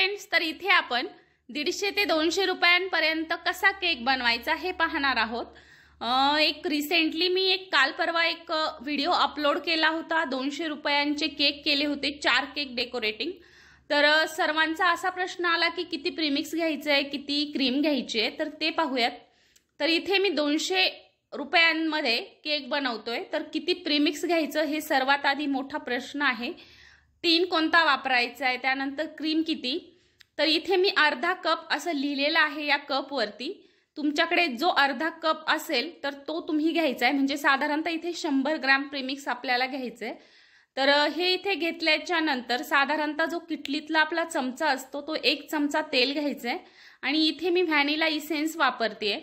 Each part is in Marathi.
फ्रेंड्स तर इथे आपण दीडशे ते दोनशे रुपयांपर्यंत कसा केक बनवायचा हे पाहणार आहोत एक रिसेंटली मी एक काल परवा एक व्हिडिओ अपलोड केला होता दोनशे रुपयांचे केक केले होते चार केक डेकोरेटिंग तर सर्वांचा असा प्रश्न आला की किती प्रीमिक्स घ्यायचं आहे किती क्रीम घ्यायची आहे तर ते पाहूयात तर इथे मी दोनशे रुपयांमध्ये केक बनवतोय तर किती प्रीमिक्स घ्यायचं हे सर्वात आधी मोठा प्रश्न आहे टीन कोणता वापरायचा आहे त्यानंतर क्रीम किती तर इथे मी अर्धा कप असं लिहिलेलं आहे या कपवरती तुमच्याकडे जो अर्धा कप असेल तर तो तुम्ही घ्यायचा आहे म्हणजे साधारणतः इथे शंभर ग्रॅम प्रेमिक्स आपल्याला घ्यायचं आहे तर हे इथे घेतल्याच्या नंतर साधारणतः जो किटलीतला आपला चमचा असतो तो एक चमचा तेल घ्यायचा आहे आणि इथे मी व्हॅनिला इसेन्स वापरते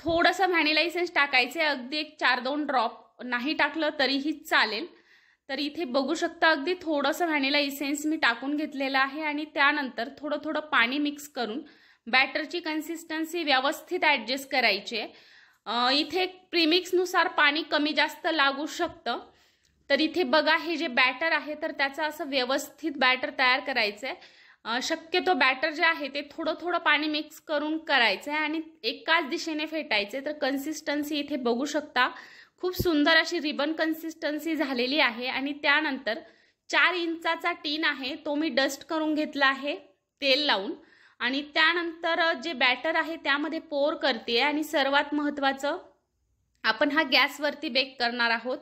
थोडंसं व्हॅनिला इसेन्स टाकायचं आहे अगदी एक चार दोन ड्रॉप नाही टाकलं तरीही चालेल तर इथे बघू शकता अगदी थोडंसं व्हॅनिला इसेन्स मी टाकून घेतलेलं आहे आणि त्यानंतर थोडं थोडं पाणी मिक्स करून बॅटरची कन्सिस्टन्सी व्यवस्थित ॲडजस्ट करायची आहे इथे प्रिमिक्सनुसार पाणी कमी जास्त लागू शकतं तर इथे बघा हे जे बॅटर आहे तर त्याचं असं व्यवस्थित बॅटर तयार करायचं शक्यतो बॅटर जे आहे ते थोडं थोडं पाणी मिक्स करून करायचं आहे आणि एकाच दिशेने फेटायचे तर कन्सिस्टन्सी इथे बघू शकता खूप सुंदर अशी रिबन कन्सिस्टन्सी झालेली आहे आणि त्यानंतर चार इंचाचा टीन आहे तो मी डस्ट करून घेतला आहे तेल लावून आणि त्यानंतर जे बॅटर आहे त्यामध्ये पोर करते आणि सर्वात महत्त्वाचं आपण हा गॅसवरती बेक करणार आहोत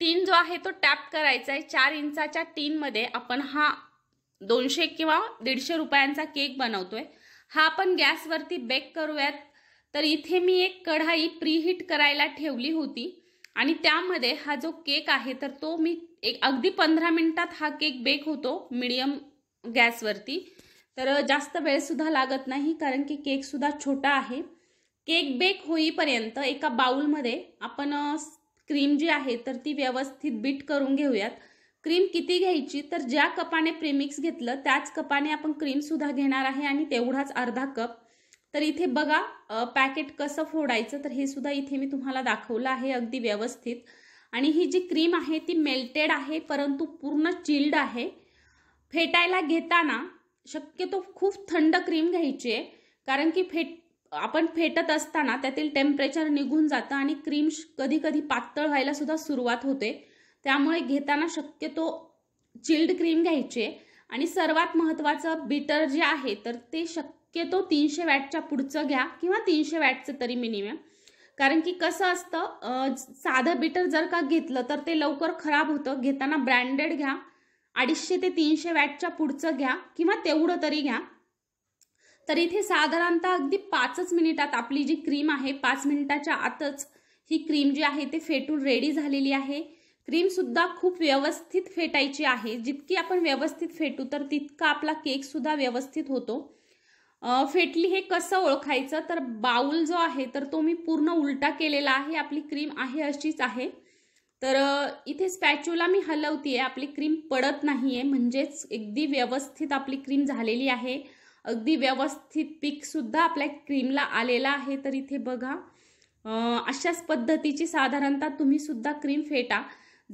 टीन जो आहे तो टॅप करायचा आहे चार इंचाच्या टीनमध्ये आपण हा दोनशे किंवा दीडशे रुपयांचा केक बनवतोय हा आपण गॅसवरती बेक करूयात तर इथे मी एक कढाई प्रीहीट करायला ठेवली होती आणि त्यामध्ये हा जो केक आहे तर तो मी एक अगदी पंधरा मिनिटात हा केक बेक होतो मिडियम गॅसवरती तर जास्त वेळसुद्धा लागत नाही कारण की केकसुद्धा छोटा आहे केक बेक होईपर्यंत एका बाउलमध्ये आपण क्रीम जी आहे तर ती व्यवस्थित बीट करून घेऊयात क्रीम किती घ्यायची तर ज्या कपाने प्रीमिक्स घेतलं त्याच कपाने आपण क्रीमसुद्धा घेणार आहे आणि तेवढाच अर्धा कप तर इथे बघा पॅकेट कसं फोडायचं तर हे सुद्धा इथे मी तुम्हाला दाखवलं आहे अगदी व्यवस्थित आणि ही जी क्रीम आहे ती मेल्टेड आहे परंतु पूर्ण चिल्ड आहे फेटायला घेताना शक्यतो खूप थंड क्रीम घ्यायची आहे कारण की फेट आपण फेटत असताना त्यातील टेम्परेचर निघून जातं आणि क्रीम कधी कधी पातळ व्हायला सुद्धा सुरुवात होते त्यामुळे घेताना शक्यतो चिल्ड क्रीम घ्यायची आहे आणि सर्वात महत्त्वाचं बीटर जे आहे तर ते शक्य की तो तीनशे वॅटच्या पुढचं घ्या किंवा तीनशे वॅटचं तरी मिनिमम कारण की कसं असतं साधं बीटर जर का घेतलं तर ते लवकर खराब होतं घेताना ब्रँडेड घ्या अडीचशे ते तीनशे वॅटच्या पुढचं घ्या किंवा तेवढं तरी घ्या तर इथे साधारणतः अगदी पाचच मिनिटात आपली जी क्रीम आहे पाच मिनिटाच्या आतच ही क्रीम जी आहे ते फेटून रेडी झालेली आहे क्रीमसुद्धा खूप व्यवस्थित फेटायची आहे जितकी आपण व्यवस्थित फेटू तर तितका आपला केकसुद्धा व्यवस्थित होतो फेटली हे कसं ओळखायचं तर बाउल जो आहे तर तो मी पूर्ण उलटा केलेला आहे आपली क्रीम आहे अशीच आहे तर इथे स्पॅच्युला मी हलवतीये आपली क्रीम पडत नाहीये म्हणजेच अगदी व्यवस्थित आपली क्रीम झालेली आहे अगदी व्यवस्थित पीकसुद्धा आपल्या क्रीमला आलेला आहे तर इथे बघा अशाच पद्धतीची साधारणतः तुम्ही सुद्धा क्रीम फेटा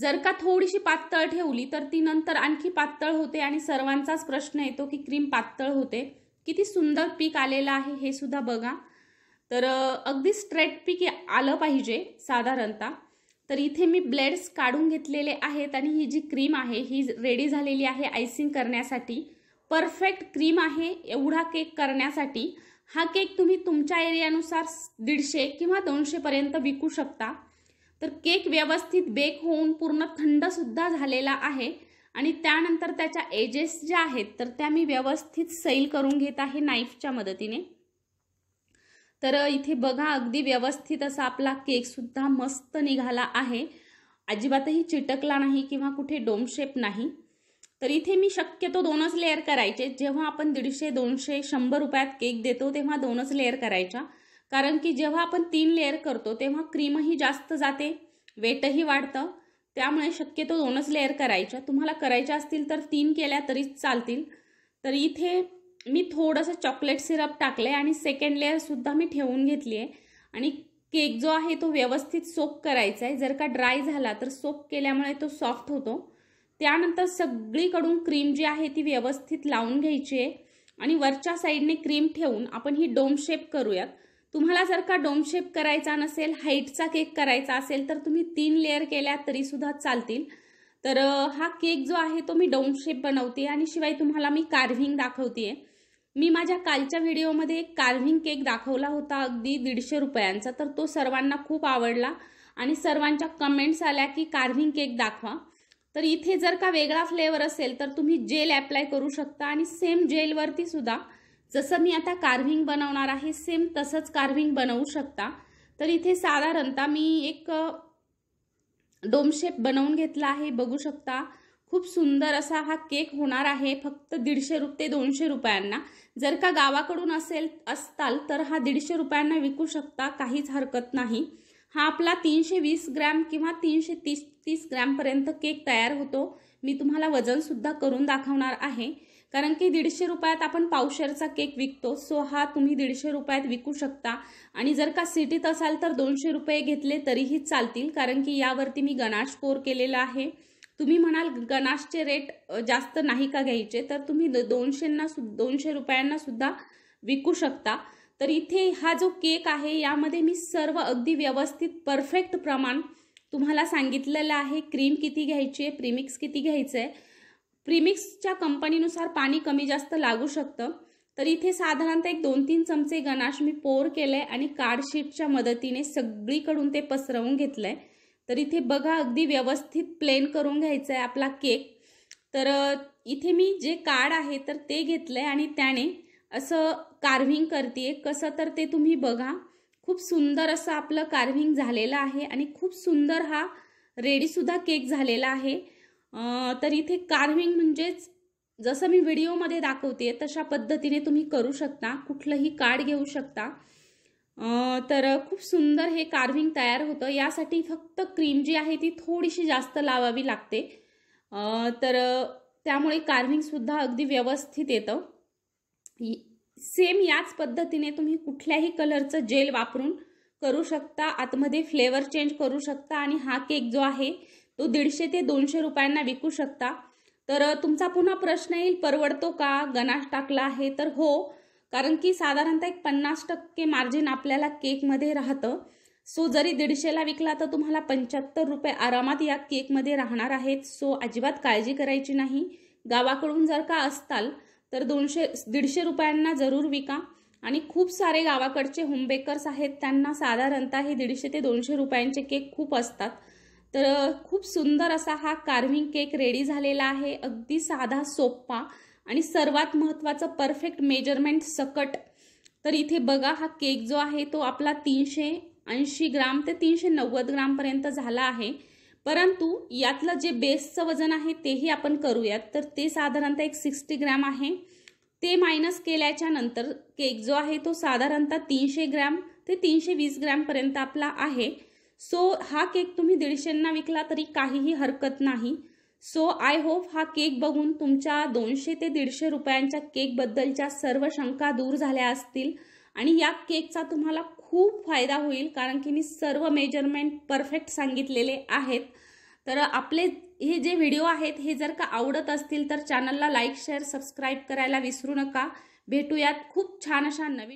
जर का थोडीशी पातळ ठेवली तर ती नंतर आणखी पातळ होते आणि सर्वांचाच प्रश्न येतो की क्रीम पातळ होते किती सुंदर पीक आलेलं आहे हे सुद्धा बघा तर अगदी स्ट्रेट पीक आलं पाहिजे साधारणतः तर इथे मी ब्लेड्स काढून घेतलेले आहेत आणि ही जी क्रीम आहे ही रेडी झालेली आहे आयसिंग करण्यासाठी परफेक्ट क्रीम आहे एवढा केक करण्यासाठी हा केक तुम्ही तुमच्या एरियानुसार दीडशे किंवा दोनशेपर्यंत विकू शकता तर केक व्यवस्थित बेक होऊन पूर्ण थंडसुद्धा झालेला आहे आणि त्यानंतर त्याच्या एजेस ज्या आहेत तर त्या मी व्यवस्थित सैल करून घेत आहे नाईफच्या मदतीने तर इथे बघा अगदी व्यवस्थित असा आपला केकसुद्धा मस्त निघाला आहे अजिबातही चिटकला नाही किंवा कुठे डोमशेप नाही तर इथे मी शक्यतो दोनच लेअर करायचे जेव्हा आपण दीडशे दोनशे शंभर रुपयात केक देतो तेव्हा दोनच लेअर करायच्या कारण की जेव्हा आपण तीन लेअर करतो तेव्हा क्रीमही जास्त जाते वेटही वाढतं त्यामुळे शक्यतो दोनच लेअर करायच्या तुम्हाला करायच्या असतील तर तीन केल्या तरी चालतील तर इथे मी थोडंसं चॉकलेट सिरप टाकले आणि सेकंड लेअरसुद्धा मी ठेवून घेतली आहे आणि केक जो आहे तो व्यवस्थित सोप करायचा आहे जर का ड्राय झाला तर सोप केल्यामुळे तो सॉफ्ट होतो त्यानंतर सगळीकडून क्रीम जी आहे ती व्यवस्थित लावून घ्यायची आहे आणि वरच्या साईडने क्रीम ठेवून आपण ही डोम शेप करूयात तुम्हाला जर का डोम शेप करायचा नसेल हाईटचा केक करायचा असेल तर तुम्ही तीन लेअर केल्या तरीसुद्धा चालतील तर हा केक जो आहे तो मी डोम शेप बनवते आणि शिवाय तुम्हाला मी कार्व्हिंग दाखवते मी माझ्या कालच्या व्हिडिओमध्ये एक कार्व्हिंग केक दाखवला होता अगदी दीडशे रुपयांचा तर तो सर्वांना खूप आवडला आणि सर्वांच्या कमेंट्स आल्या की कार्व्हिंग केक दाखवा तर इथे जर का वेगळा फ्लेवर असेल तर तुम्ही जेल ॲप्लाय करू शकता आणि सेम जेलवरती सुद्धा जसं मी आता कार्विंग बनवणार आहे सेम तसंच कार्विंग बनवू शकता तर इथे साधारणतः मी एक डोम शेप बनवून घेतला आहे बघू शकता खूप सुंदर असा हा केक होणार आहे फक्त दीडशे रुपये ते दोनशे रुपयांना जर का गावाकडून असेल असताल तर हा दीडशे रुपयांना विकू शकता काहीच हरकत नाही हा आपला तीनशे वीस ग्रॅम किंवा तीनशे तीस तीस ग्रॅमपर्यंत केक तयार होतो मी तुम्हाला वजनसुद्धा करून दाखवणार आहे कारण की दीडशे रुपयात आपण पावशेरचा केक विकतो सो हा तुम्ही दीडशे रुपयात विकू शकता आणि जर का सिटीत असाल तर दोनशे रुपये घेतले तरीही चालतील कारण की यावरती मी गणाश कोर केलेला आहे तुम्ही म्हणाल गणाशचे रेट जास्त नाही का घ्यायचे तर तुम्ही दोनशेंना सु दोनशे रुपयांना सुद्धा विकू शकता तर इथे हा जो केक आहे यामध्ये मी सर्व अगदी व्यवस्थित परफेक्ट प्रमाण तुम्हाला सांगितलेलं आहे क्रीम किती घ्यायची आहे प्रीमिक्स किती घ्यायचं आहे प्रिमिक्सच्या कंपनीनुसार पाणी कमी जास्त लागू शकतं तर इथे साधारणतः एक दोन तीन चमचे गणाश मी पोर केलं आहे आणि कार्डशीटच्या मदतीने सगळीकडून ते पसरवून घेतलं आहे तर इथे बघा अगदी व्यवस्थित प्लेन करून घ्यायचं आहे आपला केक तर इथे मी जे कार्ड आहे तर ते घेतलं आहे आणि त्याने असं कार्विंग करते कसं तर ते तुम्ही बघा खूप सुंदर असं आपलं कार्विंग झालेलं आहे आणि खूप सुंदर हा रेडीसुद्धा केक झालेला आहे तर इथे कार्विंग म्हणजेच जसं मी व्हिडिओमध्ये दाखवते तशा पद्धतीने तुम्ही करू शकता कुठलंही कार्ड घेऊ शकता तर खूप सुंदर हे कार्विंग तयार होतं यासाठी फक्त क्रीम जी आहे ती थोडीशी जास्त लावावी लागते तर त्यामुळे कार्विंगसुद्धा अगदी व्यवस्थित येतं सेम याच पद्धतीने तुम्ही कुठल्याही कलरचं जेल वापरून करू शकता आतमध्ये फ्लेवर चेंज करू शकता आणि हा केक जो आहे तो दीडशे ते दोनशे रुपयांना विकू शकता तर तुमचा पुन्हा प्रश्न येईल परवडतो का गणाश टाकला आहे तर हो कारण की साधारणतः एक पन्नास टक्के मार्जिन आपल्याला केकमध्ये राहतं सो जरी दीडशेला विकला तर तुम्हाला पंच्याहत्तर रुपये आरामात या केकमध्ये राहणार आहेत सो अजिबात काळजी करायची नाही गावाकडून जर का असताल तर दोनशे दीडशे रुपयांना जरूर विका आणि खूप सारे गावाकडचे होमबेकर्स आहेत त्यांना साधारणतः हे दीडशे ते दोनशे रुपयांचे केक खूप असतात तर खूप सुंदर असा हा कार्विंग केक रेडी झालेला आहे अगदी साधा सोप्पा आणि सर्वात महत्त्वाचं परफेक्ट मेजरमेंट सकट तर इथे बघा हा केक जो आहे तो आपला तीनशे ऐंशी ग्राम ते तीनशे नव्वद ग्रामपर्यंत झाला आहे परंतु यातलं जे बेसचं वजन आहे तेही आपण करूयात तर ते साधारणतः एक सिक्स्टी ग्रॅम आहे ते मायनस केल्याच्या नंतर केक जो आहे तो साधारणतः तीनशे ग्रॅम ते तीनशे वीस ग्रॅमपर्यंत आपला आहे सो हा केक तुम्ही दीडशेंना विकला तरी काहीही हरकत नाही सो आय होप हा केक बघून तुमच्या दोनशे ते दीडशे रुपयांच्या केकबद्दलच्या सर्व शंका दूर झाल्या असतील आणि या केकचा तुम्हाला खूप फायदा होईल कारण की मी सर्व मेजरमेंट परफेक्ट सांगितलेले आहेत तर आपले हे जे व्हिडिओ आहेत हे जर का आवडत असतील तर चॅनलला लाईक शेअर सबस्क्राईब करायला विसरू नका भेटूयात खूप छान अशा नवीन